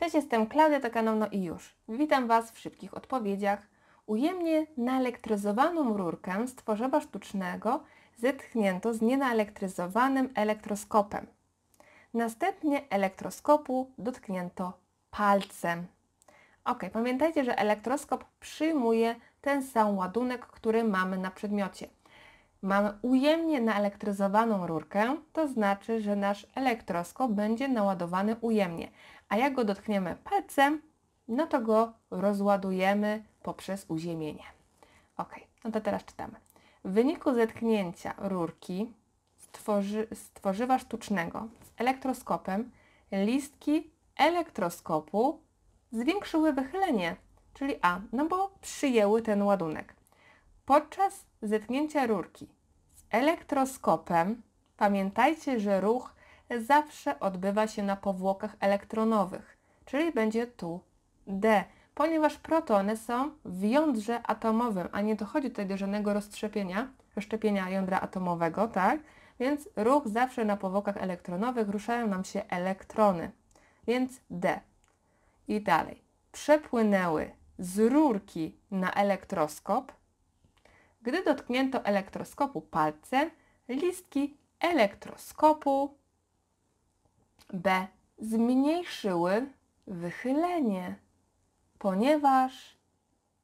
Cześć, jestem Klaudia Tokanowno i już. Witam Was w szybkich odpowiedziach. Ujemnie naelektryzowaną rurkę z tworzywa sztucznego zetchnięto z nienaelektryzowanym elektroskopem. Następnie elektroskopu dotknięto palcem. Ok, pamiętajcie, że elektroskop przyjmuje ten sam ładunek, który mamy na przedmiocie mamy ujemnie naelektryzowaną rurkę, to znaczy, że nasz elektroskop będzie naładowany ujemnie. A jak go dotkniemy palcem, no to go rozładujemy poprzez uziemienie. Ok, no to teraz czytamy. W wyniku zetknięcia rurki z, tworzy, z tworzywa sztucznego z elektroskopem listki elektroskopu zwiększyły wychylenie, czyli A, no bo przyjęły ten ładunek. Podczas zetknięcia rurki z elektroskopem pamiętajcie, że ruch zawsze odbywa się na powłokach elektronowych, czyli będzie tu D, ponieważ protony są w jądrze atomowym, a nie dochodzi tutaj do żadnego rozszczepienia, rozszczepienia jądra atomowego, tak? Więc ruch zawsze na powłokach elektronowych ruszają nam się elektrony, więc D. I dalej. Przepłynęły z rurki na elektroskop gdy dotknięto elektroskopu palcem, listki elektroskopu B zmniejszyły wychylenie, ponieważ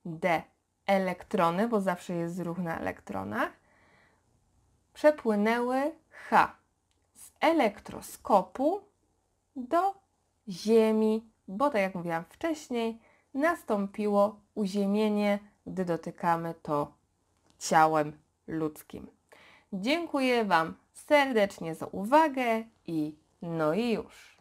D elektrony, bo zawsze jest ruch na elektronach, przepłynęły H z elektroskopu do Ziemi, bo tak jak mówiłam wcześniej, nastąpiło uziemienie, gdy dotykamy to ciałem ludzkim. Dziękuję Wam serdecznie za uwagę i no i już.